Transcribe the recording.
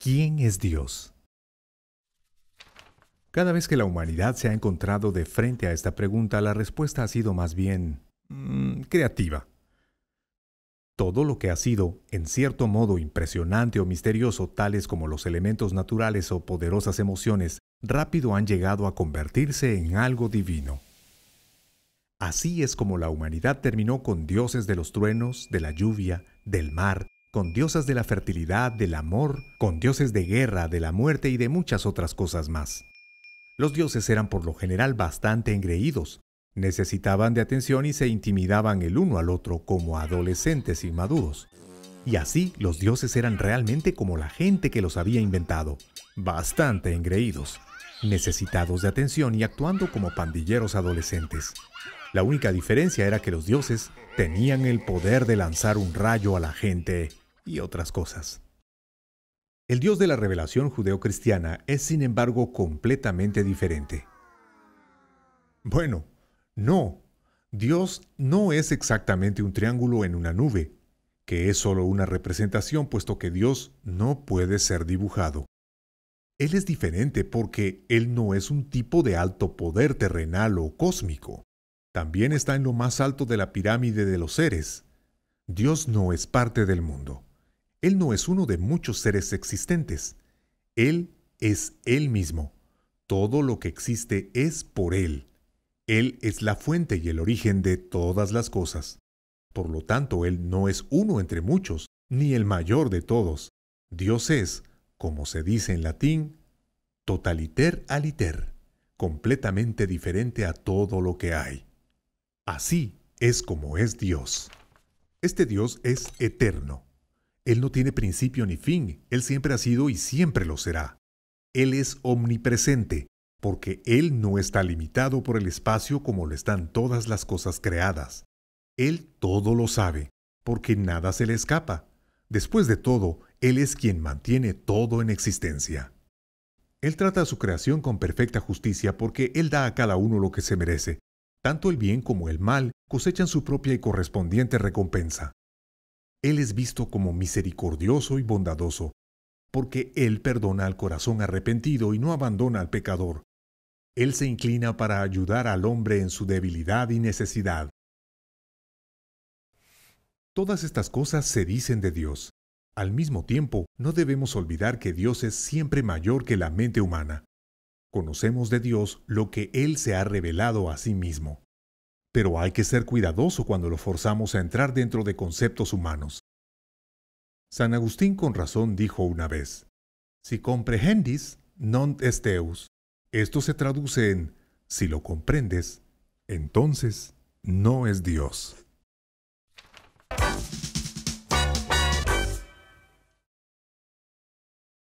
¿Quién es Dios? Cada vez que la humanidad se ha encontrado de frente a esta pregunta, la respuesta ha sido más bien mm, creativa. Todo lo que ha sido, en cierto modo, impresionante o misterioso, tales como los elementos naturales o poderosas emociones, rápido han llegado a convertirse en algo divino. Así es como la humanidad terminó con dioses de los truenos, de la lluvia, del mar, con diosas de la fertilidad, del amor, con dioses de guerra, de la muerte y de muchas otras cosas más. Los dioses eran por lo general bastante engreídos, necesitaban de atención y se intimidaban el uno al otro como adolescentes inmaduros. Y así los dioses eran realmente como la gente que los había inventado, bastante engreídos, necesitados de atención y actuando como pandilleros adolescentes. La única diferencia era que los dioses tenían el poder de lanzar un rayo a la gente y otras cosas. El Dios de la revelación judeocristiana es sin embargo completamente diferente. Bueno, no, Dios no es exactamente un triángulo en una nube, que es solo una representación puesto que Dios no puede ser dibujado. Él es diferente porque Él no es un tipo de alto poder terrenal o cósmico. También está en lo más alto de la pirámide de los seres. Dios no es parte del mundo. Él no es uno de muchos seres existentes. Él es Él mismo. Todo lo que existe es por Él. Él es la fuente y el origen de todas las cosas. Por lo tanto, Él no es uno entre muchos, ni el mayor de todos. Dios es, como se dice en latín, totaliter aliter, completamente diferente a todo lo que hay. Así es como es Dios. Este Dios es eterno, él no tiene principio ni fin, Él siempre ha sido y siempre lo será. Él es omnipresente, porque Él no está limitado por el espacio como lo están todas las cosas creadas. Él todo lo sabe, porque nada se le escapa. Después de todo, Él es quien mantiene todo en existencia. Él trata a su creación con perfecta justicia porque Él da a cada uno lo que se merece. Tanto el bien como el mal cosechan su propia y correspondiente recompensa. Él es visto como misericordioso y bondadoso, porque Él perdona al corazón arrepentido y no abandona al pecador. Él se inclina para ayudar al hombre en su debilidad y necesidad. Todas estas cosas se dicen de Dios. Al mismo tiempo, no debemos olvidar que Dios es siempre mayor que la mente humana. Conocemos de Dios lo que Él se ha revelado a sí mismo pero hay que ser cuidadoso cuando lo forzamos a entrar dentro de conceptos humanos. San Agustín con razón dijo una vez, si comprehendis, non esteus. Esto se traduce en, si lo comprendes, entonces no es Dios.